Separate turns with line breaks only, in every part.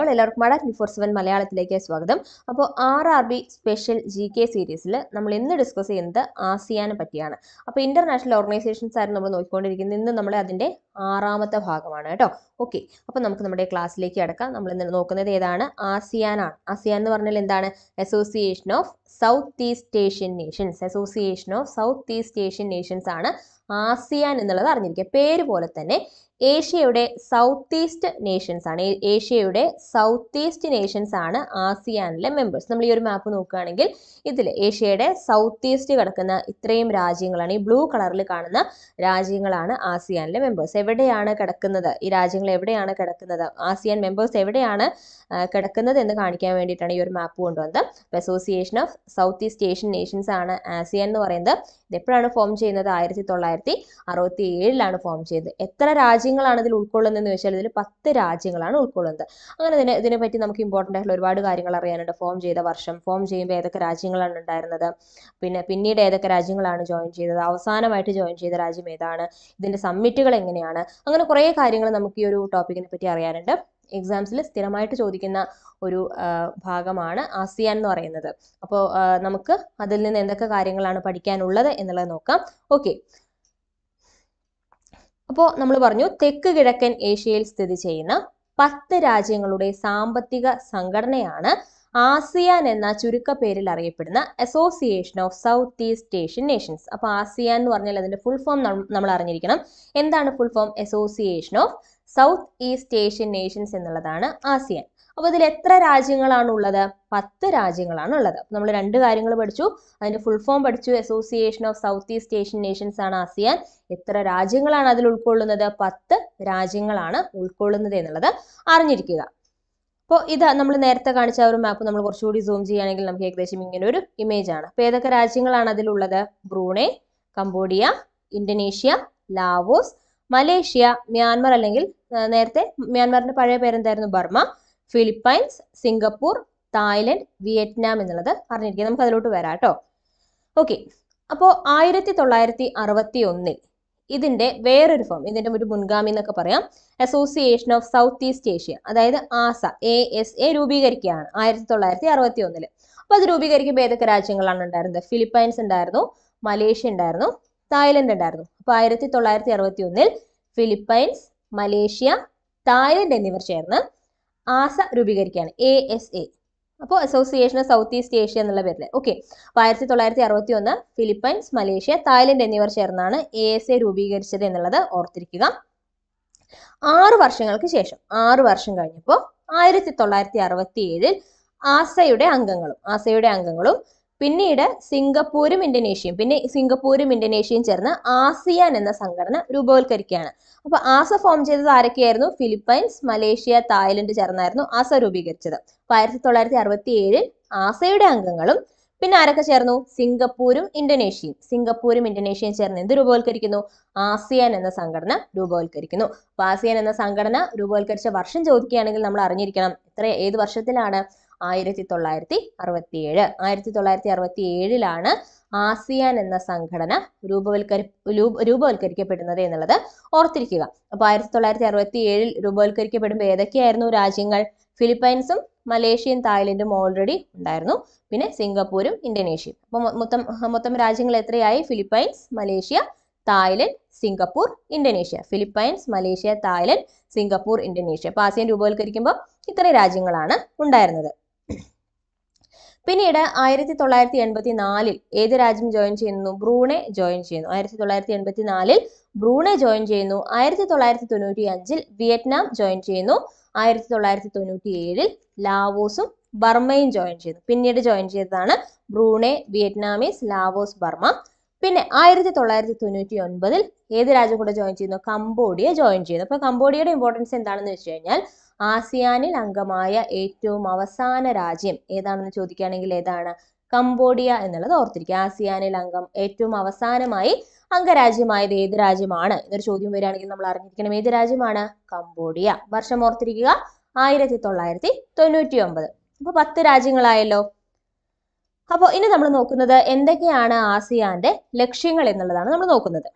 all എല്ലാവർക്കും മട twenty four seven മലയാളത്തിലേക്ക് സ്വാഗതം അപ്പോൾ R R B special G K സീരീസിൽ നമ്മൾ ഇന്ന് ഡിസ്കസ് ചെയ്യുന്നത് ആസിയാനെ പറ്റിയാണ് അപ്പോൾ ഇൻ്റർനാഷണൽ ഓർഗനൈസേഷൻസ് ആയിരുന്നു നമ്മൾ നോക്കിക്കൊണ്ടിരിക്കുന്നത് ഇന്ന് നമ്മൾ അതിൻ്റെ ആറാമത്തെ ഭാഗമാണ് കേട്ടോ ഓക്കെ അപ്പോൾ നമുക്ക് നമ്മുടെ ക്ലാസ്സിലേക്ക് അടക്കാം നമ്മൾ ഇന്ന് നോക്കുന്നത് ഏതാണ് ആസിയാനാണ് ആസിയാൻ എന്ന് പറഞ്ഞാൽ എന്താണ് Association of South East Asian Nations Association of South East Asian Nations ആണ് ആസിയാൻ എന്നുള്ളത് അറിഞ്ഞിരിക്കുക പേര് പോലെ തന്നെ ഏഷ്യയുടെ സൗത്ത് ഈസ്റ്റ് നേഷൻസ് ആണ് ഏഷ്യയുടെ സൗത്ത് ഈസ്റ്റ് നേഷൻസ് ആണ് ആസിയാനിലെ മെമ്പേഴ്സ് നമ്മൾ ഈ ഒരു മാപ്പ് നോക്കുകയാണെങ്കിൽ ഇതിൽ ഏഷ്യയുടെ സൗത്ത് ഈസ്റ്റ് കിടക്കുന്ന ഇത്രയും രാജ്യങ്ങളാണ് ഈ ബ്ലൂ കളറിൽ കാണുന്ന രാജ്യങ്ങളാണ് ആസിയാനിലെ മെമ്പേഴ്സ് എവിടെയാണ് കിടക്കുന്നത് ഈ രാജ്യങ്ങൾ എവിടെയാണ് കിടക്കുന്നത് ആസിയാൻ മെമ്പേഴ്സ് എവിടെയാണ് കിടക്കുന്നത് എന്ന് കാണിക്കാൻ വേണ്ടിയിട്ടാണ് ഈ ഒരു മാപ്പ് കൊണ്ടുവന്നത് Association of South East Asian Nations ആണ് ആസിയാൻ എന്ന് പറയുന്നത് ഇത് എപ്പോഴാണ് ഫോം ചെയ്യുന്നത് ആയിരത്തി തൊള്ളായിരത്തി അറുപത്തി ഏഴിലാണ് ഫോം ചെയ്തത് എത്ര രാജ്യങ്ങളാണ് ഇതിൽ ഉൾക്കൊള്ളുന്നത് എന്ന് വെച്ചാൽ ഇതിൽ പത്ത് രാജ്യങ്ങളാണ് ഉൾക്കൊള്ളുന്നത് അങ്ങനെ ഇതിനെ ഇതിനെപ്പറ്റി നമുക്ക് ഇമ്പോർട്ടൻ്റ് ആയിട്ടുള്ള ഒരുപാട് കാര്യങ്ങൾ അറിയാനുണ്ട് ഫോം ചെയ്ത വർഷം ഫോം ചെയ്യുമ്പോൾ ഏതൊക്കെ രാജ്യങ്ങളാണ് ഉണ്ടായിരുന്നത് പിന്നെ പിന്നീട് ഏതൊക്കെ രാജ്യങ്ങളാണ് ജോയിൻ ചെയ്തത് അവസാനമായിട്ട് ജോയിൻ ചെയ്ത രാജ്യം ഏതാണ് ഇതിൻ്റെ സമ്മിറ്റുകൾ എങ്ങനെയാണ് അങ്ങനെ കുറേ കാര്യങ്ങൾ നമുക്ക് ഈ ഒരു ടോപ്പിക്കിനെ പറ്റി അറിയാനുണ്ട് എക്സാംസിൽ സ്ഥിരമായിട്ട് ചോദിക്കുന്ന ഒരു ഭാഗമാണ് ആസിയാൻ എന്ന് പറയുന്നത് അപ്പോൾ നമുക്ക് അതിൽ നിന്ന് എന്തൊക്കെ കാര്യങ്ങളാണ് പഠിക്കാനുള്ളത് എന്നുള്ളത് നോക്കാം ഓക്കെ അപ്പോൾ നമ്മൾ പറഞ്ഞു തെക്ക് കിഴക്കൻ ഏഷ്യയിൽ സ്ഥിതി ചെയ്യുന്ന പത്ത് രാജ്യങ്ങളുടെ സാമ്പത്തിക സംഘടനയാണ് ആസിയാൻ എന്ന ചുരുക്ക പേരിൽ അറിയപ്പെടുന്ന Association of South East Asian Nations അപ്പോൾ ആസിയാൻ എന്ന് പറഞ്ഞാൽ അതിന്റെ ഫുൾ ഫോം നമ്മൾ അറിഞ്ഞിരിക്കണം എന്താണ് full form Association of South East Asian Nations എന്നുള്ളതാണ് ആസിയാൻ അപ്പോൾ ഇതിൽ എത്ര രാജ്യങ്ങളാണ് ഉള്ളത് പത്ത് രാജ്യങ്ങളാണ് ഉള്ളത് നമ്മൾ രണ്ട് കാര്യങ്ങൾ പഠിച്ചു അതിന്റെ ഫുൾ ഫോം പഠിച്ചു Association of South East Asian Nations ആണ് ആസിയാൻ എത്ര രാജ്യങ്ങളാണ് അതിൽ ഉൾക്കൊള്ളുന്നത് പത്ത് രാജ്യങ്ങളാണ് ഉൾക്കൊള്ളുന്നത് എന്നുള്ളത് അറിഞ്ഞിരിക്കുക അപ്പോൾ ഇത് നമ്മൾ നേരത്തെ കാണിച്ച ഒരു മാപ്പ് നമ്മൾ കുറച്ചുകൂടി സൂം ചെയ്യുകയാണെങ്കിൽ നമുക്ക് ഏകദേശം ഇങ്ങനെ ഒരു ഇമേജ് ആണ് അപ്പോൾ ഏതൊക്കെ രാജ്യങ്ങളാണ് അതിലുള്ളത് Brunei Cambodia Indonesia Laos Malaysia Myanmar അല്ലെങ്കിൽ നേരത്തെ മ്യാൻമറിന്റെ പഴയ പേരെന്തായിരുന്നു Burma Philippines Singapore Thailand Vietnam എന്നുള്ളത് അറിഞ്ഞിരിക്കുക നമുക്ക് അതിലോട്ട് വരാം കേട്ടോ ഓക്കെ അപ്പോൾ ആയിരത്തി തൊള്ളായിരത്തി അറുപത്തി ഒന്നിൽ ഇതിന്റെ വേറൊരു ഫോം ഇതിന്റെ ഒരു മുൻഗാമി എന്നൊക്കെ പറയാം Association of South East Asia അതായത് ആസ എ എസ് എ രൂപീകരിക്കുകയാണ് ആയിരത്തി തൊള്ളായിരത്തി അറുപത്തി ഒന്നില് അപ്പൊ അത് രൂപീകരിക്കുമ്പോൾ ഏതൊക്കെ രാജ്യങ്ങളാണ് ഉണ്ടായിരുന്നത് ഫിലിപ്പൈൻസ് ഉണ്ടായിരുന്നു മലേഷ്യ ഉണ്ടായിരുന്നു തായ്ലൻഡ് ഉണ്ടായിരുന്നു അപ്പോൾ ആയിരത്തി തൊള്ളായിരത്തി അറുപത്തി ഒന്നിൽ ഫിലിപ്പൈൻസ് മലേഷ്യ തായ്ലൻഡ് എന്നിവർ ചേർന്ന് ആസ രൂപീകരിക്കുകയാണ് എ എസ് എ അപ്പോൾ Association of South East Asia എന്നുള്ള പേരിൽ ഓക്കെ അപ്പോൾ ആയിരത്തി തൊള്ളായിരത്തി അറുപത്തി ഒന്ന് ഫിലിപ്പൈൻസ് മലേഷ്യ തായ്ലൻഡ് എന്നിവർ ചേർന്നാണ് എ എസ് എ രൂപീകരിച്ചത് എന്നുള്ളത് ഓർത്തിരിക്കുക ആറ് വർഷങ്ങൾക്ക് ശേഷം ആറ് വർഷം കഴിഞ്ഞപ്പോൾ ആയിരത്തി തൊള്ളായിരത്തി അറുപത്തി ഏഴിൽ ആസയുടെ അംഗങ്ങളും ആസയുടെ അംഗങ്ങളും പിന്നീട് സിംഗപ്പൂരും ഇന്തോനേഷ്യയും പിന്നെ സിംഗപ്പൂരും ഇന്തോനേഷ്യയും ചേർന്ന് ആസിയാൻ എന്ന സംഘടന രൂപവൽക്കരിക്കുകയാണ് അപ്പോൾ ആസ ഫോം ചെയ്തത് ആരൊക്കെയായിരുന്നു ഫിലിപ്പൈൻസ് മലേഷ്യ തായ്ലൻഡ് ചേർന്നായിരുന്നു ആസ രൂപീകരിച്ചത് അപ്പൊ ആയിരത്തി തൊള്ളായിരത്തി അറുപത്തി ഏഴിൽ ആസയുടെ അംഗങ്ങളും പിന്നെ ആരൊക്കെ ചേർന്നു സിംഗപ്പൂരും ഇന്തോനേഷ്യയും സിംഗപ്പൂരും ഇന്തോനേഷ്യയും ചേർന്ന് എന്ത് രൂപവൽക്കരിക്കുന്നു ആസിയാൻ എന്ന സംഘടന രൂപവൽക്കരിക്കുന്നു അപ്പൊ ആസിയാൻ എന്ന സംഘടന രൂപവൽക്കരിച്ച വർഷം ചോദിക്കുകയാണെങ്കിൽ നമ്മൾ അറിഞ്ഞിരിക്കണം എത്ര ഏത് വർഷത്തിലാണ് ആയിരത്തി തൊള്ളായിരത്തി അറുപത്തിയേഴ് ആയിരത്തി തൊള്ളായിരത്തി അറുപത്തി ഏഴിലാണ് ആസിയാൻ എന്ന സംഘടന രൂപവൽക്കരി രൂപവൽക്കരിക്കപ്പെടുന്നത് എന്നുള്ളത് ഓർത്തിരിക്കുക അപ്പോൾ ആയിരത്തി തൊള്ളായിരത്തി അറുപത്തി ഏഴിൽ രൂപവൽക്കരിക്കപ്പെടുമ്പോൾ ഏതൊക്കെയായിരുന്നു രാജ്യങ്ങൾ ഫിലിപ്പൈൻസും മലേഷ്യയും തായ്ലൻഡും ഓൾറെഡി ഉണ്ടായിരുന്നു പിന്നെ സിംഗപ്പൂരും ഇന്തോനേഷ്യയും അപ്പോൾ മൊത്തം മൊത്തം രാജ്യങ്ങൾ എത്രയായി Philippines Malaysia Thailand Singapore Indonesia Philippines Malaysia Thailand Singapore Indonesia അപ്പോൾ ആസിയൻ രൂപവൽക്കരിക്കുമ്പോൾ ഇത്രയും രാജ്യങ്ങളാണ് ഉണ്ടായിരുന്നത് പിന്നീട് ആയിരത്തി തൊള്ളായിരത്തി എൺപത്തി നാലിൽ ഏത് രാജ്യം ജോയിൻ ചെയ്യുന്നു ബ്രൂണെ ജോയിൻ ചെയ്യുന്നു ആയിരത്തി തൊള്ളായിരത്തി എൺപത്തി നാലിൽ ബ്രൂണെ ജോയിൻ ചെയ്യുന്നു ആയിരത്തി തൊള്ളായിരത്തി തൊണ്ണൂറ്റി അഞ്ചിൽ വിയറ്റ്നാം ജോയിൻ ചെയ്യുന്നു ആയിരത്തി തൊള്ളായിരത്തി തൊണ്ണൂറ്റി ഏഴിൽ ലാവോസും ബർമയും ജോയിൻ ചെയ്യുന്നു പിന്നീട് ജോയിൻ ചെയ്തതാണ് ബ്രൂണെ വിയറ്റ്നാമീസ് ലാവോസ് ബർമ പിന്നെ ആയിരത്തി തൊള്ളായിരത്തി തൊണ്ണൂറ്റി ഒൻപതിൽ ഏത് രാജ്യം കൂടെ ജോയിൻ ചെയ്യുന്നു കംബോഡിയ ജോയിൻ ചെയ്യുന്നു അപ്പൊ കംബോഡിയയുടെ ഇമ്പോർട്ടൻസ് എന്താണെന്ന് വെച്ച് കഴിഞ്ഞാൽ ആസിയാനിൽ അംഗമായ ഏറ്റവും അവസാന രാജ്യം ഏതാണെന്ന് ചോദിക്കുകയാണെങ്കിൽ ഏതാണ് കംബോഡിയ എന്നുള്ളത് ഓർത്തിരിക്കുക ആസിയാനിൽ അംഗം ഏറ്റവും അവസാനമായി അംഗരാജ്യമായത് ഏത് രാജ്യമാണ് എന്നൊരു ചോദ്യം വരികയാണെങ്കിൽ നമ്മൾ അറിഞ്ഞിരിക്കണം ഏത് രാജ്യമാണ് കംബോഡിയ വർഷം ഓർത്തിരിക്കുക ആയിരത്തി തൊള്ളായിരത്തി തൊണ്ണൂറ്റി ഒമ്പത് അപ്പോൾ പത്ത് രാജ്യങ്ങളായല്ലോ അപ്പോൾ ഇനി നമ്മൾ നോക്കുന്നത് എന്തൊക്കെയാണ് ആസിയാന്റെ ലക്ഷ്യങ്ങൾ എന്നുള്ളതാണ് നമ്മൾ നോക്കുന്നത്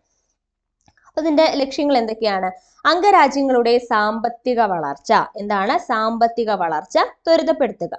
അതിന്റെ ലക്ഷ്യങ്ങൾ എന്തൊക്കെയാണ് അംഗരാജ്യങ്ങളുടെ സാമ്പത്തിക വളർച്ച എന്താണ് സാമ്പത്തിക വളർച്ച ത്വരിതപ്പെടുത്തുക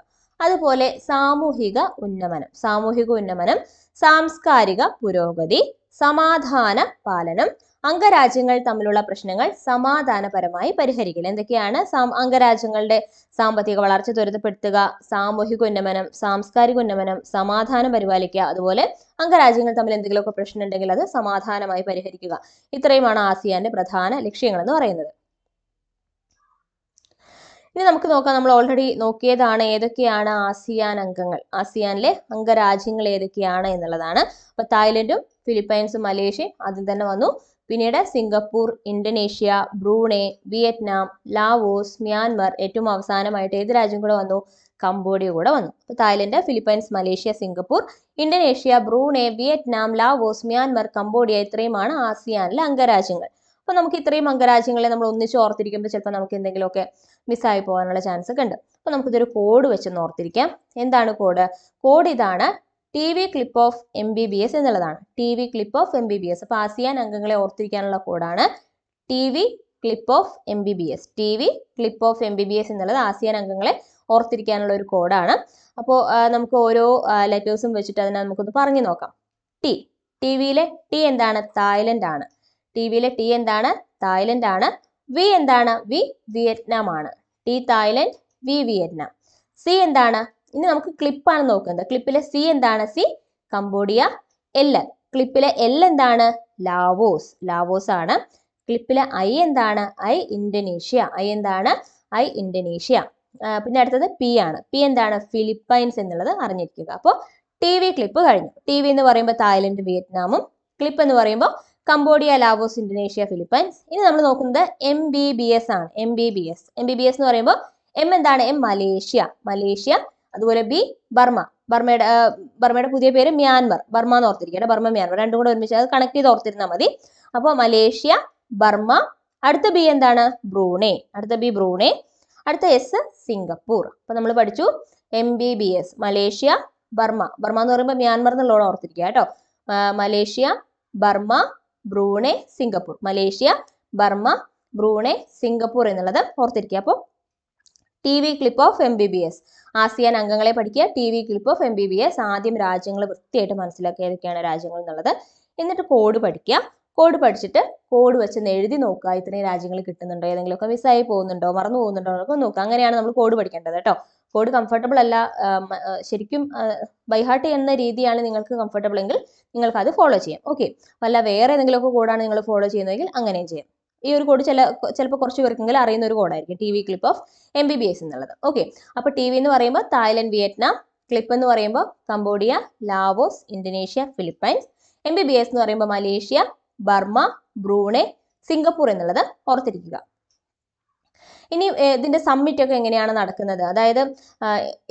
അതുപോലെ സാമൂഹിക ഉന്നമനം സാമൂഹിക ഉന്നമനം സാംസ്കാരിക പുരോഗതി സമാധാന പാലനം അംഗരാജ്യങ്ങൾ തമ്മിലുള്ള പ്രശ്നങ്ങൾ സമാധാനപരമായി പരിഹരിക്കൽ എന്തൊക്കെയാണ് അംഗരാജ്യങ്ങളുടെ സാമ്പത്തിക വളർച്ച ത്വരിതപ്പെടുത്തുക സാമൂഹിക ഉന്നമനം സാംസ്കാരിക ഉന്നമനം സമാധാനം പരിപാലിക്കുക അതുപോലെ അംഗരാജ്യങ്ങൾ തമ്മിൽ എന്തെങ്കിലുമൊക്കെ പ്രശ്നം ഉണ്ടെങ്കിൽ അത് സമാധാനമായി പരിഹരിക്കുക ഇത്രയുമാണ് ആസിയാന്റെ പ്രധാന ലക്ഷ്യങ്ങൾ എന്ന് പറയുന്നത് ഇനി നമുക്ക് നോക്കാം നമ്മൾ ഓൾറെഡി നോക്കിയതാണ് ഏതൊക്കെയാണ് ആസിയാൻ അംഗങ്ങൾ ആസിയാനിലെ അംഗരാജ്യങ്ങൾ ഏതൊക്കെയാണ് എന്നുള്ളതാണ് അപ്പൊ തായ്ലൻഡും ഫിലിപ്പൈൻസും മലേഷ്യയും ആദ്യം തന്നെ വന്നു പിന്നീട് Singapore Indonesia Brunei Vietnam Laos Myanmar ഏറ്റവും അവസാനമായിട്ട് ഏത് രാജ്യം കൂടെ വന്നു കംബോഡിയ കൂടെ വന്നു അപ്പോൾ Thailand Philippines Malaysia Singapore Indonesia Brunei Vietnam Laos Myanmar Cambodia ഇത്രയുമാണ് ആസിയാനിലെ അംഗരാജ്യങ്ങൾ അപ്പോൾ നമുക്ക് ഇത്രയും അംഗരാജ്യങ്ങളെ നമ്മൾ ഒന്നിച്ച് ഓർത്തിരിക്കുമ്പോൾ ചിലപ്പോൾ നമുക്ക് എന്തെങ്കിലുമൊക്കെ മിസ്സായി പോകാനുള്ള ചാൻസ് ഒക്കെ ഉണ്ട് അപ്പോൾ നമുക്കിതൊരു കോഡ് വെച്ച് ഓർത്തിരിക്കാം എന്താണ് കോഡ് കോഡ് ഇതാണ് T V clip of M B B S എന്നുള്ളതാണ് T V clip of M B B S അപ്പോൾ ആസിയാൻ അംഗങ്ങളെ ഓർത്തിരിക്കാനുള്ള കോഡാണ് T V clip of M B B S T V clip of M B B S എന്നുള്ളത് ASEAN അംഗങ്ങളെ ഓർത്തിരിക്കാനുള്ള ഒരു കോഡാണ് അപ്പോൾ നമുക്ക് ഓരോ ലെറ്റേഴ്സും വെച്ചിട്ട് അതിനെ നമുക്കൊന്ന് പറഞ്ഞു നോക്കാം ടി ടി വിയിലെ ടി എന്താണ് തായ്ലൻഡ് ആണ് ടി വിയിലെ ടി എന്താണ് തായ്ലൻഡ് ആണ് വി എന്താണ് വി വിയറ്റ്നാം ആണ് T Thailand V Vietnam C എന്താണ് ഇനി നമുക്ക് ക്ലിപ്പാണ് നോക്കുന്നത് ക്ലിപ്പിലെ സി എന്താണ് സി കംബോഡിയ എൽ ക്ലിപ്പിലെ എൽ എന്താണ് ലാവോസ് ലാവോസ് ആണ് ക്ലിപ്പിലെ ഐ എന്താണ് ഐ ഇന്തോനേഷ്യ ഐ എന്താണ് ഐ ഇന്തോനേഷ്യ പിന്നെ അടുത്തത് പി ആണ് പി എന്താണ് ഫിലിപ്പൈൻസ് എന്നുള്ളത് അറിഞ്ഞിരിക്കുക അപ്പോൾ ടി വി ക്ലിപ്പ് കഴിഞ്ഞു ടി വി എന്ന് പറയുമ്പോൾ തായ്ലൻഡ് വിയറ്റ്നാമും ക്ലിപ്പ് എന്ന് പറയുമ്പോൾ കംബോഡിയ ലാവോസ് ഇന്തോനേഷ്യ ഫിലിപ്പൈൻസ് ഇനി നമ്മൾ നോക്കുന്നത് എം ബി ബി എസ് ആണ് M B B S M B B S എന്ന് പറയുമ്പോൾ എം എന്താണ് എം മലേഷ്യ മലേഷ്യ അതുപോലെ ബി ബർമ്മ ബർമ്മയുടെ ബർമ്മയുടെ പുതിയ പേര് മ്യാൻമർ ബർമ്മ എന്ന് ഓർത്തിരിക്കുകയാണ് ബർമ്മ മ്യാൻമർ രണ്ടും കൂടെ ഒരുമിച്ച് അത് കണക്ട് ചെയ്ത് ഓർത്തിരുന്നാൽ മതി അപ്പോൾ മലേഷ്യ ബർമ്മ അടുത്ത ബി എന്താണ് ബ്രൂണെ അടുത്ത ബി ബ്രൂണെ അടുത്ത എസ് സിംഗപ്പൂർ അപ്പൊ നമ്മൾ പഠിച്ചു M B B S Malaysia Burma Burma എന്ന് പറയുമ്പോൾ മ്യാൻമർ എന്നുള്ളത് ഓർത്തിരിക്കുക കേട്ടോ Malaysia Burma Brunei Singapore Malaysia Burma Brunei Singapore എന്നുള്ളത് ഓർത്തിരിക്കുക അപ്പോൾ T V clip of M B B S ASEAN അംഗങ്ങളെ പഠിക്കുക T V clip of M B B S ആദ്യം രാജ്യങ്ങൾ വൃത്തിയായിട്ട് മനസ്സിലാക്കുക ഏതൊക്കെയാണ് രാജ്യങ്ങൾ എന്നുള്ളത് എന്നിട്ട് കോഡ് പഠിക്കുക കോഡ് പഠിച്ചിട്ട് കോഡ് വെച്ച് എഴുതി നോക്കുക ഇത്രയും രാജ്യങ്ങൾ കിട്ടുന്നുണ്ടോ ഏതെങ്കിലുമൊക്കെ മിസ്സായി പോകുന്നുണ്ടോ മറന്നു പോകുന്നുണ്ടോ എന്നൊക്കെ നോക്കുക അങ്ങനെയാണ് നമ്മൾ കോഡ് പഠിക്കേണ്ടത് കേട്ടോ കോഡ് കംഫർട്ടബിൾ അല്ല ശരിക്കും ബൈഹാർട്ട് ചെയ്യുന്ന രീതിയാണ് നിങ്ങൾക്ക് കംഫർട്ടബിൾ എങ്കിൽ നിങ്ങൾക്ക് അത് ഫോളോ ചെയ്യാം ഓക്കെ അല്ല വേറെ ഏതെങ്കിലുമൊക്കെ കോഡാണ് നിങ്ങൾ ഫോളോ ചെയ്യുന്നതെങ്കിൽ അങ്ങനെയും ചെയ്യാം ഈ ഒരു കോഡ് ചില ചിലപ്പോൾ കുറച്ച് പേർക്കെങ്കിലും അറിയുന്ന ഒരു കോഡായിരിക്കും T V clip of M B B S എന്നുള്ളത് ഓക്കെ അപ്പോൾ ടി വി എന്ന് പറയുമ്പോൾ തായ്ലൻഡ് വിയറ്റ്നാം ക്ലിപ്പ് എന്ന് പറയുമ്പോൾ Cambodia Laos Indonesia Philippines M B B S എന്ന് പറയുമ്പോൾ മലേഷ്യ ബർമ്മ ബ്രൂണെ സിംഗപ്പൂർ എന്നുള്ളത് ഓർത്തിരിക്കുക ഇനി ഇതിന്റെ സമ്മിറ്റ് ഒക്കെ എങ്ങനെയാണ് നടക്കുന്നത് അതായത്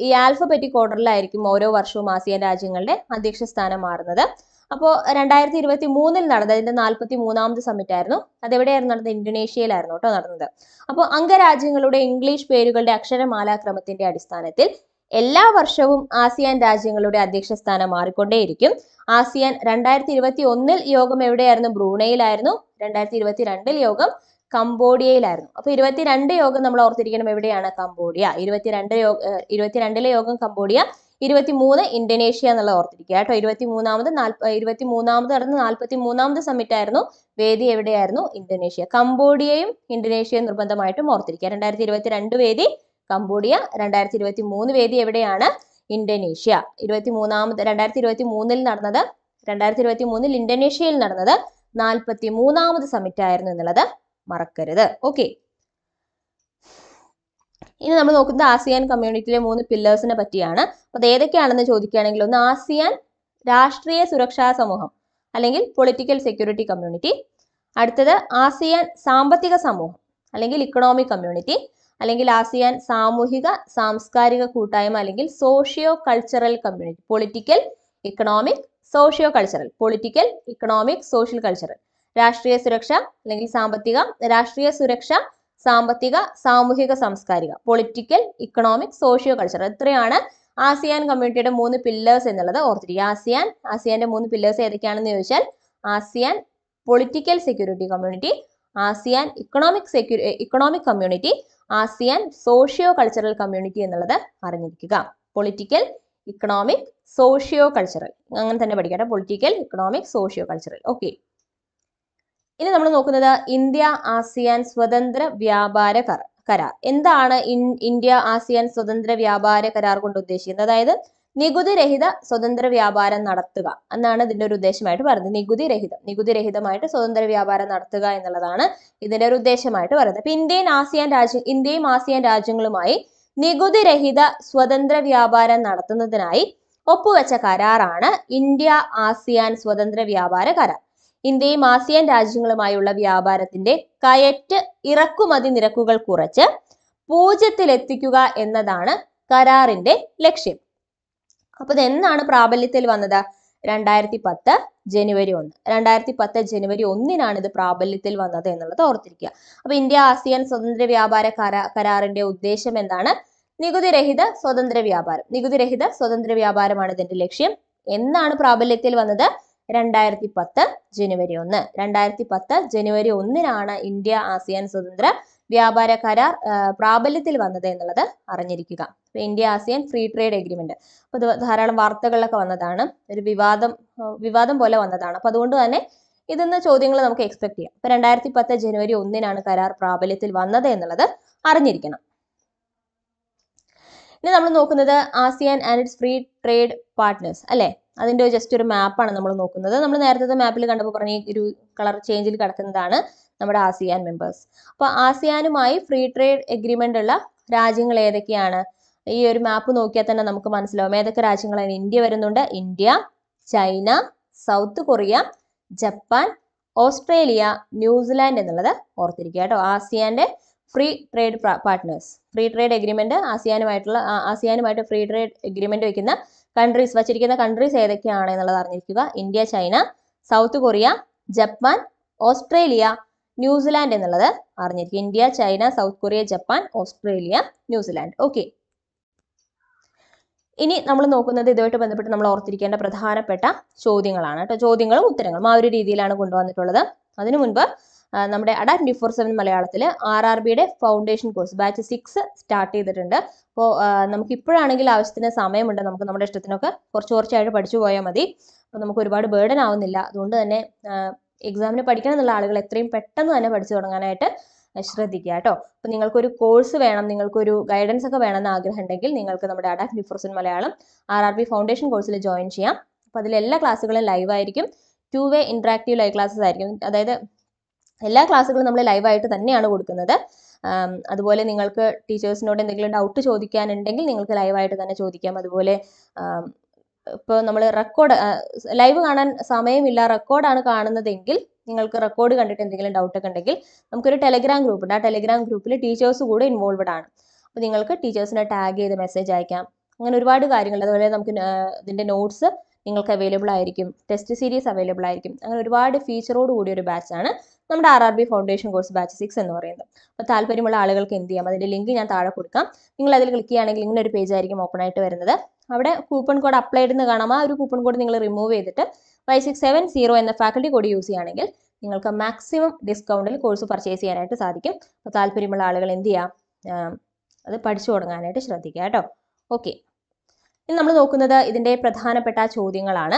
ഈ ആൽഫബറ്റിക് ഓർഡറിലായിരിക്കും ഓരോ വർഷവും ആസിയൻ രാജ്യങ്ങളുടെ അധ്യക്ഷ സ്ഥാനം മാറുന്നത് അപ്പോൾ രണ്ടായിരത്തി ഇരുപത്തി മൂന്നിൽ നടന്നത് അതിൻ്റെ നാൽപ്പത്തി മൂന്നാമത് സമ്മിറ്റ് ആയിരുന്നു അതെവിടെയായിരുന്നു നടന്നത് ഇന്തോനേഷ്യയിലായിരുന്നു കേട്ടോ നടന്നത് അപ്പോൾ അംഗരാജ്യങ്ങളുടെ ഇംഗ്ലീഷ് പേരുകളുടെ അക്ഷരമാലാക്രമത്തിന്റെ അടിസ്ഥാനത്തിൽ എല്ലാ വർഷവും ആസിയാൻ രാജ്യങ്ങളുടെ അധ്യക്ഷ സ്ഥാനം മാറിക്കൊണ്ടേയിരിക്കും ആസിയാൻ രണ്ടായിരത്തി ഇരുപത്തി ഒന്നിൽ യോഗം എവിടെയായിരുന്നു ബ്രൂണയിലായിരുന്നു രണ്ടായിരത്തി ഇരുപത്തി രണ്ടിൽ യോഗം കംബോഡിയയിലായിരുന്നു അപ്പൊ ഇരുപത്തിരണ്ട് യോഗം നമ്മൾ ഓർത്തിരിക്കണം എവിടെയാണ് കംബോഡിയ ഇരുപത്തിരണ്ട് യോഗ ഇരുപത്തിരണ്ടിലെ യോഗം കംബോഡിയ ഇരുപത്തി മൂന്ന് ഇന്തോനേഷ്യ എന്നുള്ള ഓർത്തിരിക്കുക കേട്ടോ ഇരുപത്തി മൂന്നാമത് ഇരുപത്തി മൂന്നാമത് നടന്ന നാൽപ്പത്തി മൂന്നാമത് സമ്മിറ്റ് ആയിരുന്നു വേദി എവിടെയായിരുന്നു ഇന്തോനേഷ്യ കംബോഡിയയും ഇന്തോനേഷ്യയും നിർബന്ധമായിട്ടും ഓർത്തിരിക്കുക രണ്ടായിരത്തി ഇരുപത്തി രണ്ട് വേദി കംബോഡിയ രണ്ടായിരത്തി ഇരുപത്തി മൂന്ന് വേദി എവിടെയാണ് ഇന്തോനേഷ്യ ഇരുപത്തി മൂന്നാമത് രണ്ടായിരത്തി ഇരുപത്തി മൂന്നിൽ നടന്നത് രണ്ടായിരത്തി ഇരുപത്തി മൂന്നിൽ ഇന്തോനേഷ്യയിൽ നടന്നത് നാൽപ്പത്തി മൂന്നാമത് സമ്മിറ്റ് ആയിരുന്നു എന്നുള്ളത് മറക്കരുത് ഓക്കെ ഇനി നമ്മൾ നോക്കുന്നത് ആസിയാൻ കമ്മ്യൂണിറ്റിയിലെ മൂന്ന് പില്ലേഴ്സിനെ പറ്റിയാണ് അപ്പോൾ ഏതൊക്കെയാണെന്ന് ചോദിക്കുകയാണെങ്കിൽ ഒന്ന് ആസിയാൻ രാഷ്ട്രീയ സുരക്ഷാ സമൂഹം അല്ലെങ്കിൽ പൊളിറ്റിക്കൽ സെക്യൂരിറ്റി കമ്മ്യൂണിറ്റി അടുത്തത് ആസിയാൻ സാമ്പത്തിക സമൂഹം അല്ലെങ്കിൽ ഇക്കണോമിക് കമ്മ്യൂണിറ്റി അല്ലെങ്കിൽ ആസിയാൻ സാമൂഹിക സാംസ്കാരിക കൂട്ടായ്മ അല്ലെങ്കിൽ socio cultural community political economic socio cultural political economic social cultural രാഷ്ട്രീയ സുരക്ഷ അല്ലെങ്കിൽ സാമ്പത്തിക രാഷ്ട്രീയ സുരക്ഷ സാമ്പത്തിക സാമൂഹിക സാംസ്കാരിക പൊളിറ്റിക്കൽ ഇക്കണോമിക് സോഷ്യോ കൾച്ചർ ഇത്രയാണ് ആസിയാൻ കമ്മ്യൂണിറ്റിയുടെ മൂന്ന് പില്ലേഴ്സ് എന്നുള്ളത് ഓർത്തിരിക്കുക ആസിയാൻ ആസിയാന്റെ മൂന്ന് പില്ലേഴ്സ് ഏതൊക്കെയാണെന്ന് ചോദിച്ചാൽ ASEAN political security community ASEAN economic സെക്യൂ economic community ASEAN socio cultural community എന്നുള്ളത് അറിഞ്ഞിരിക്കുക പൊളിറ്റിക്കൽ ഇക്കണോമിക് സോഷ്യോ കൾച്ചറൽ അങ്ങനെ തന്നെ പഠിക്കട്ടെ political economic socio cultural okay ഇനി നമ്മൾ നോക്കുന്നത് ഇന്ത്യ ആസിയാൻ സ്വതന്ത്ര വ്യാപാര കരാർ എന്താണ് ഇന്ത്യ ആസിയാൻ സ്വതന്ത്ര വ്യാപാര കരാർ കൊണ്ട് ഉദ്ദേശിക്കുന്നത് അതായത് നികുതി രഹിത സ്വതന്ത്ര വ്യാപാരം നടത്തുക എന്നാണ് ഇതിന്റെ ഒരു ഉദ്ദേശമായിട്ട് പറയുന്നത് നികുതി രഹിതം നികുതി രഹിതമായിട്ട് സ്വതന്ത്ര വ്യാപാരം നടത്തുക എന്നുള്ളതാണ് ഇതിന്റെ ഒരു ഉദ്ദേശമായിട്ട് പറയുന്നത് അപ്പൊ ഇന്ത്യയും ആസിയാൻ രാജ്യ ഇന്ത്യയും ആസിയാൻ രാജ്യങ്ങളുമായി നികുതി രഹിത സ്വതന്ത്ര വ്യാപാരം നടത്തുന്നതിനായി ഒപ്പുവെച്ച കരാറാണ് ഇന്ത്യ ആസിയാൻ സ്വതന്ത്ര വ്യാപാര കരാർ ഇന്ത്യയും ആസിയാൻ രാജ്യങ്ങളുമായുള്ള വ്യാപാരത്തിന്റെ കയറ്റ് ഇറക്കുമതി നിരക്കുകൾ കുറച്ച് പൂജ്യത്തിലെത്തിക്കുക എന്നതാണ് കരാറിന്റെ ലക്ഷ്യം അപ്പൊ ഇതെന്നാണ് പ്രാബല്യത്തിൽ വന്നത് രണ്ടായിരത്തി പത്ത് ജനുവരി ഒന്ന് രണ്ടായിരത്തി പത്ത് ജനുവരി ഒന്നിനാണ് ഇത് പ്രാബല്യത്തിൽ വന്നത് എന്നുള്ളത് ഓർത്തിരിക്കുക അപ്പൊ ഇന്ത്യ ആസിയാൻ സ്വതന്ത്ര വ്യാപാര കരാറിന്റെ ഉദ്ദേശം എന്താണ് നികുതിരഹിത സ്വതന്ത്ര വ്യാപാരം നികുതിരഹിത സ്വതന്ത്ര വ്യാപാരമാണ് ഇതിന്റെ ലക്ഷ്യം എന്നാണ് പ്രാബല്യത്തിൽ വന്നത് രണ്ടായിരത്തി പത്ത് ജനുവരി ഒന്ന് രണ്ടായിരത്തി പത്ത് ജനുവരി ഒന്നിനാണ് ഇന്ത്യ ആസിയാൻ സ്വതന്ത്ര വ്യാപാര കരാർ പ്രാബല്യത്തിൽ വന്നത് എന്നുള്ളത് അറിഞ്ഞിരിക്കുക India ASEAN free trade agreement അപ്പൊ ധാരാളം വാർത്തകളിലൊക്കെ വന്നതാണ് ഒരു വിവാദം വിവാദം പോലെ വന്നതാണ് അപ്പൊ അതുകൊണ്ട് തന്നെ ഇതിന്ന് ചോദ്യങ്ങൾ നമുക്ക് എക്സ്പെക്ട് ചെയ്യാം അപ്പൊ രണ്ടായിരത്തി പത്ത് ജനുവരി ഒന്നിനാണ് കരാർ പ്രാബല്യത്തിൽ വന്നത് എന്നുള്ളത് അറിഞ്ഞിരിക്കണം ഇനി നമ്മൾ നോക്കുന്നത് ASEAN and its free trade partners അല്ലേ അതിൻ്റെ ജസ്റ്റ് ഒരു മാപ്പാണ് നമ്മൾ നോക്കുന്നത് നമ്മൾ നേരത്തെ മാപ്പിൽ കണ്ടപ്പോൾ പറഞ്ഞ ഒരു കളർ ചേഞ്ചിൽ കിടക്കുന്നതാണ് നമ്മുടെ ആസിയാൻ മെമ്പേഴ്സ് അപ്പോൾ ആസിയാനുമായി ഫ്രീ ട്രേഡ് എഗ്രിമെൻ്റ് ഉള്ള രാജ്യങ്ങൾ ഏതൊക്കെയാണ് ഈ ഒരു മാപ്പ് നോക്കിയാൽ തന്നെ നമുക്ക് മനസ്സിലാവും ഏതൊക്കെ രാജ്യങ്ങളാണ് ഇന്ത്യ വരുന്നുണ്ട് India China South Korea Japan Australia New Zealand എന്നുള്ളത് ഓർത്തിരിക്കുക കേട്ടോ ആസിയാൻ്റെ free trade partners free trade agreement ആസിയാനുമായിട്ടുള്ള ആസിയാനുമായിട്ട് ഫ്രീ ട്രേഡ് എഗ്രിമെൻറ്റ് വയ്ക്കുന്ന കൺട്രീസ് വച്ചിരിക്കുന്ന കൺട്രീസ് ഏതൊക്കെയാണ് എന്നുള്ളത് അറിഞ്ഞിരിക്കുക India China South Korea Japan Australia New Zealand എന്നുള്ളത് അറിഞ്ഞിരിക്കുക India China South Korea Japan Australia New Zealand okay ഇനി നമ്മൾ നോക്കുന്നത് ഇതുമായിട്ട് ബന്ധപ്പെട്ട് നമ്മൾ ഓർത്തിരിക്കേണ്ട പ്രധാനപ്പെട്ട ചോദ്യങ്ങളാണ് കേട്ടോ ചോദ്യങ്ങളും ഉത്തരങ്ങളും ആ ഒരു രീതിയിലാണ് കൊണ്ടുവന്നിട്ടുള്ളത് അതിനു മുൻപ് നമ്മുടെ അഡ ട്വൻറ്റി ഫോർ സെവൻ മലയാളത്തിൽ ആർ ആർ ബിയുടെ foundation course batch six start ചെയ്തിട്ടുണ്ട് അപ്പോൾ നമുക്ക് ഇപ്പോഴാണെങ്കിൽ ആവശ്യത്തിന് സമയമുണ്ട് നമുക്ക് നമ്മുടെ ഇഷ്ടത്തിനൊക്കെ കുറച്ച് കുറച്ചായിട്ട് പഠിച്ചു പോയാൽ മതി അപ്പോൾ നമുക്ക് ഒരുപാട് ബേർഡൻ ആവുന്നില്ല അതുകൊണ്ട് തന്നെ എക്സാമിന് പഠിക്കണം എന്നുള്ള ആളുകൾ എത്രയും പെട്ടെന്ന് തന്നെ പഠിച്ചു തുടങ്ങാനായിട്ട് ശ്രദ്ധിക്കുക കേട്ടോ അപ്പോൾ നിങ്ങൾക്കൊരു കോഴ്സ് വേണം നിങ്ങൾക്കൊരു ഗൈഡൻസ് ഒക്കെ വേണമെന്ന് ആഗ്രഹം ഉണ്ടെങ്കിൽ നിങ്ങൾക്ക് നമ്മുടെ Adda four in Malayalam R R B foundation കോഴ്സിൽ ജോയിൻ ചെയ്യാം അപ്പോൾ അതിലെല്ലാ ക്ലാസ്സുകളും ലൈവ് ആയിരിക്കും two way interactive live classes ആയിരിക്കും അതായത് എല്ലാ ക്ലാസ്സുകളും നമ്മൾ ലൈവായിട്ട് തന്നെയാണ് കൊടുക്കുന്നത് അതുപോലെ നിങ്ങൾക്ക് ടീച്ചേഴ്സിനോട് എന്തെങ്കിലും ഡൗട്ട് ചോദിക്കാനുണ്ടെങ്കിൽ നിങ്ങൾക്ക് ലൈവായിട്ട് തന്നെ ചോദിക്കാം അതുപോലെ ഇപ്പോൾ നമ്മൾ റെക്കോർഡ് ലൈവ് കാണാൻ സമയമില്ല റെക്കോർഡാണ് കാണുന്നതെങ്കിൽ നിങ്ങൾക്ക് റെക്കോർഡ് കണ്ടിട്ട് എന്തെങ്കിലും ഡൗട്ടൊക്കെ ഉണ്ടെങ്കിൽ നമുക്കൊരു ടെലിഗ്രാം ഗ്രൂപ്പ് ഉണ്ട് ആ ടെലിഗ്രാം ഗ്രൂപ്പിൽ ടീച്ചേഴ്സ് കൂടെ ഇൻവോൾവഡ് ആണ് അപ്പോൾ നിങ്ങൾക്ക് ടീച്ചേഴ്സിനെ ടാഗ് ചെയ്ത് മെസ്സേജ് അയക്കാം അങ്ങനെ ഒരുപാട് കാര്യങ്ങൾ അതുപോലെ നമുക്ക് ഇതിൻ്റെ നോട്ട്സ് നിങ്ങൾക്ക് അവൈലബിൾ ആയിരിക്കും ടെസ്റ്റ് സീരീസ് അവൈലബിൾ ആയിരിക്കും അങ്ങനെ ഒരുപാട് ഫീച്ചറോട് കൂടിയ ഒരു ബാച്ചാണ് നമ്മുടെ R R B foundation course batch six എന്ന് പറയുന്നത് അപ്പോൾ താല്പര്യമുള്ള ആളുകൾക്ക് എന്ത് ചെയ്യാം അതിൻ്റെ ലിങ്ക് ഞാൻ താഴെ കൊടുക്കാം നിങ്ങൾ അതിൽ ക്ലിക്ക് ചെയ്യുകയാണെങ്കിൽ ഇങ്ങനെ ഒരു പേജ് ആയിരിക്കും ഓപ്പൺ ആയിട്ട് വരുന്നത് അവിടെ കൂപ്പൺ കോഡ് അപ്ലൈ ചെയ്തെന്ന് കാണാം ആ ഒരു കൂപ്പൺ കോഡ് നിങ്ങൾ റിമൂവ് ചെയ്തിട്ട് ഫൈവ് സിക്സ് സെവൻ സീറോ എന്ന ഫാക്കൽറ്റി കോഡ് യൂസ് ചെയ്യുകയാണെങ്കിൽ നിങ്ങൾക്ക് മാക്സിമം ഡിസ്കൗണ്ടിൽ കോഴ്സ് പർച്ചേസ് ചെയ്യാനായിട്ട് സാധിക്കും അപ്പോൾ താല്പര്യമുള്ള ആളുകൾ എന്ത് ചെയ്യാം അത് പഠിച്ചു തുടങ്ങാനായിട്ട് ശ്രദ്ധിക്കുക കേട്ടോ ഓക്കെ ഇനി നമ്മൾ നോക്കുന്നത് ഇതിൻ്റെ പ്രധാനപ്പെട്ട ചോദ്യങ്ങളാണ്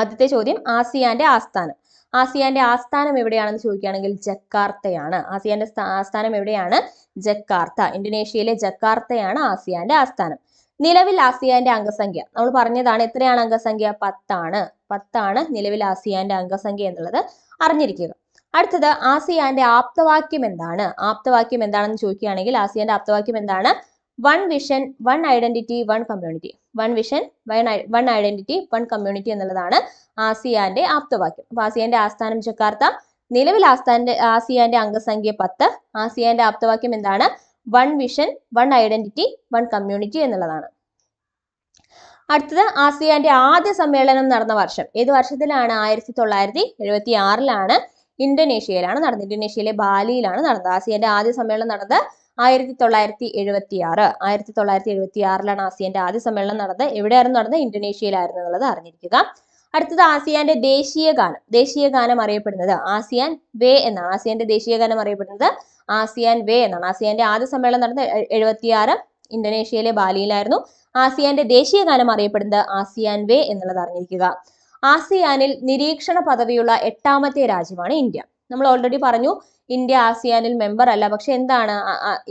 ആദ്യത്തെ ചോദ്യം ആസിയാൻ്റെ ആസ്ഥാനം ആസിയാന്റെ ആസ്ഥാനം എവിടെയാണെന്ന് ചോദിക്കുകയാണെങ്കിൽ ജക്കാർത്തയാണ് ആസിയാന്റെ ആസ്ഥാനം എവിടെയാണ് ജക്കാർത്ത ഇന്തോനേഷ്യയിലെ ജക്കാർത്തയാണ് ആസിയാന്റെ ആസ്ഥാനം നിലവിൽ ആസിയാന്റെ അംഗസംഖ്യ നമ്മൾ പറഞ്ഞതാണ് എത്രയാണ് അംഗസംഖ്യ പത്താണ് പത്താണ് നിലവിൽ ആസിയാന്റെ അംഗസംഖ്യ എന്നുള്ളത് അറിഞ്ഞിരിക്കുക അടുത്തത് ആസിയാന്റെ ആപ്തവാക്യം എന്താണ് ആപ്തവാക്യം എന്താണെന്ന് ചോദിക്കുകയാണെങ്കിൽ ആസിയാന്റെ ആപ്തവാക്യം എന്താണ് one vision one identity one community one vision one identity one community എന്നുള്ളതാണ് ആസിയാന്റെ ആപ്തവാക്യം അപ്പൊ ആസിയാന്റെ ആസ്ഥാനം ജക്കാർത്ത നിലവിൽ ആസ്ഥാന്റെ ആസിയാന്റെ അംഗസംഖ്യ പത്ത് ആസിയാന്റെ ആപ്തവാക്യം എന്താണ് one vision one identity one community എന്നുള്ളതാണ് അടുത്തത് ആസിയാന്റെ ആദ്യ സമ്മേളനം നടന്ന വർഷം ഏത് വർഷത്തിലാണ് ആയിരത്തി തൊള്ളായിരത്തി എഴുപത്തി ആറിലാണ് ഇന്തോനേഷ്യയിലാണ് നടന്നത് ഇന്തോനേഷ്യയിലെ ബാലിയിലാണ് നടന്നത് ആസിയാന്റെ ആദ്യ സമ്മേളനം നടന്നത് ആയിരത്തി തൊള്ളായിരത്തി എഴുപത്തി ആറ് ആയിരത്തി തൊള്ളായിരത്തി എഴുപത്തി ആറിലാണ് ആസിയാന്റെ ആദ്യ സമ്മേളനം നടന്നത് എവിടെയായിരുന്നു നടന്നത് ഇന്തോനേഷ്യയിലായിരുന്നു എന്നുള്ളത് അറിഞ്ഞിരിക്കുക അടുത്തത് ആസിയാന്റെ ദേശീയ ഗാനം ദേശീയ ഗാനം അറിയപ്പെടുന്നത് ആസിയാൻ വേ എന്നാണ് ആസിയാന്റെ ദേശീയ ഗാനം അറിയപ്പെടുന്നത് ആസിയാൻ വേ എന്നാണ് ആസിയാന്റെ ആദ്യ സമ്മേളനം നടന്നത് എഴുപത്തിയാറ് ഇന്തോനേഷ്യയിലെ ബാലിയിലായിരുന്നു ആസിയാന്റെ ദേശീയ ഗാനം അറിയപ്പെടുന്നത് ആസിയാൻ വേ എന്നുള്ളത് അറിഞ്ഞിരിക്കുക ആസിയാനിൽ നിരീക്ഷണ പദവിയുള്ള എട്ടാമത്തെ രാജ്യമാണ് ഇന്ത്യ നമ്മൾ ഓൾറെഡി പറഞ്ഞു ഇന്ത്യ ആസിയാനിൽ മെമ്പർ അല്ല പക്ഷെ എന്താണ്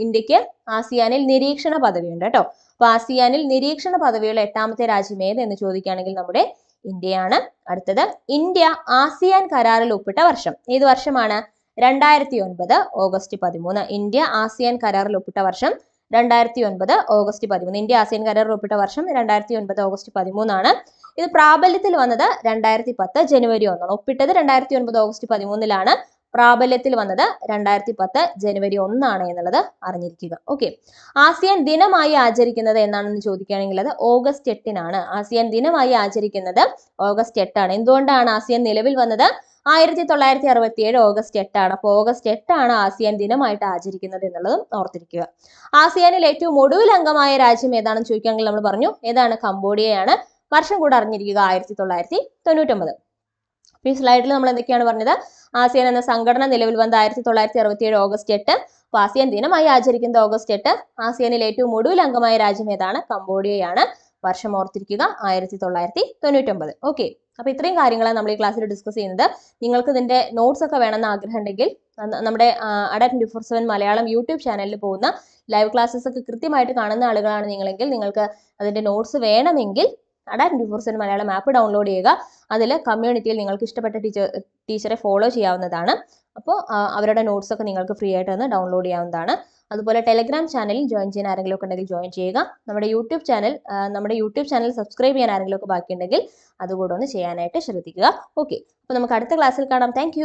ഇന്ത്യക്ക് ആസിയാനിൽ നിരീക്ഷണ പദവിയുണ്ട് കേട്ടോ അപ്പൊ ആസിയാനിൽ നിരീക്ഷണ പദവിയുള്ള എട്ടാമത്തെ രാജ്യം ഏത് എന്ന് ചോദിക്കുകയാണെങ്കിൽ നമ്മുടെ ഇന്ത്യയാണ് അടുത്തത് ഇന്ത്യ ആസിയാൻ കരാറിൽ ഒപ്പിട്ട വർഷം ഏത് വർഷമാണ് രണ്ടായിരത്തി ഒൻപത് ഓഗസ്റ്റ് പതിമൂന്ന് ഇന്ത്യ ആസിയാൻ കരാറിൽ ഒപ്പിട്ട വർഷം രണ്ടായിരത്തി ഒൻപത് ഓഗസ്റ്റ് പതിമൂന്ന് ഇന്ത്യ ആസിയാൻ കരാറിൽ ഒപ്പിട്ട വർഷം രണ്ടായിരത്തി ഒൻപത് ഓഗസ്റ്റ് പതിമൂന്നാണ് ഇത് പ്രാബല്യത്തിൽ വന്നത് രണ്ടായിരത്തി പത്ത് ജനുവരി ഒന്നാണ് ഒപ്പിട്ടത് രണ്ടായിരത്തി ഒൻപത് ഓഗസ്റ്റ് പതിമൂന്നിലാണ് പ്രാബല്യത്തിൽ വന്നത് രണ്ടായിരത്തി പത്ത് ജനുവരി ഒന്നാണ് എന്നുള്ളത് അറിഞ്ഞിരിക്കുക ഓക്കെ ആസിയൻ ദിനമായി ആചരിക്കുന്നത് എന്നാണെന്ന് ചോദിക്കുകയാണെങ്കിൽ അത് ഓഗസ്റ്റ് എട്ടിനാണ് ആസിയൻ ദിനമായി ആചരിക്കുന്നത് ഓഗസ്റ്റ് എട്ടാണ് എന്തുകൊണ്ടാണ് ആസിയൻ നിലവിൽ വന്നത് ആയിരത്തി തൊള്ളായിരത്തി അറുപത്തി ഏഴ് ഓഗസ്റ്റ് എട്ടാണ് അപ്പോൾ ഓഗസ്റ്റ് എട്ടാണ് ആസിയൻ ദിനമായിട്ട് ആചരിക്കുന്നത് എന്നുള്ളതും ഓർത്തിരിക്കുക ആസിയാനിൽ ഏറ്റവും ഒടുവിൽ അംഗമായ രാജ്യം ഏതാണെന്ന് ചോദിക്കുകയാണെങ്കിൽ നമ്മൾ പറഞ്ഞു ഏതാണ് കംബോഡിയയാണ് വർഷം കൂടെ അറിഞ്ഞിരിക്കുക ആയിരത്തി തൊള്ളായിരത്തി തൊണ്ണൂറ്റൊമ്പത് ഈ സ്ലൈഡിൽ നമ്മൾ എന്തൊക്കെയാണ് പറഞ്ഞത് ആസിയൻ എന്ന സംഘടന നിലവിൽ വന്ന ആയിരത്തി തൊള്ളായിരത്തി അറുപത്തിയേഴ് ഓഗസ്റ്റ് എട്ട് അപ്പൊ ആസിയൻ ദിനമായി ആചരിക്കുന്നത് ഓഗസ്റ്റ് എട്ട് ആസിയാനിൽ ഏറ്റവും ഒടുവിൽ അംഗമായ രാജ്യം ഏതാണ് കംബോഡിയയാണ് വർഷം ഓർത്തിരിക്കുക ആയിരത്തി തൊള്ളായിരത്തി തൊണ്ണൂറ്റൊമ്പത് ഓക്കെ അപ്പോൾ ഇത്രയും കാര്യങ്ങളാണ് നമ്മൾ ഈ ക്ലാസ്സിൽ ഡിസ്കസ് ചെയ്യുന്നത് നിങ്ങൾക്ക് ഇതിന്റെ നോട്ട്സ് ഒക്കെ വേണമെന്ന് ആഗ്രഹം ഉണ്ടെങ്കിൽ നമ്മുടെ Adda twenty four seven Malayalam YouTube ചാനലിൽ പോകുന്ന ലൈവ് ക്ലാസ്സസ് ഒക്കെ കൃത്യമായിട്ട് കാണുന്ന ആളുകളാണ് നിങ്ങളെങ്കിൽ നിങ്ങൾക്ക് അതിന്റെ നോട്ട്സ് വേണമെങ്കിൽ Adda twenty four seven Malayalam app download ചെയ്യുക അതിൽ കമ്മ്യൂണിറ്റിയിൽ നിങ്ങൾക്ക് ഇഷ്ടപ്പെട്ട ടീച്ചർ ടീച്ചറെ ഫോളോ ചെയ്യാവുന്നതാണ് അപ്പോൾ അവരുടെ നോട്ട്സ് ഒക്കെ നിങ്ങൾക്ക് ഫ്രീ ആയിട്ട് ഒന്ന് ഡൗൺലോഡ് ചെയ്യാവുന്നതാണ് അതുപോലെ ടെലഗ്രാം ചാനലിൽ ജോയിൻ ചെയ്യാൻ ആരെങ്കിലും ഒക്കെ ഉണ്ടെങ്കിൽ ജോയിൻ ചെയ്യുക നമ്മുടെ യൂട്യൂബ് ചാനൽ നമ്മുടെ യൂട്യൂബ് ചാനൽ സബ്സ്ക്രൈബ് ചെയ്യാൻ ആരെങ്കിലും ഒക്കെ ബാക്കിയുണ്ടെങ്കിൽ അതുകൂടെ ഒന്ന് ചെയ്യാനായിട്ട് ശ്രദ്ധിക്കുക ഓക്കെ അപ്പോൾ നമുക്ക് അടുത്ത ക്ലാസ്സിൽ കാണാം താങ്ക്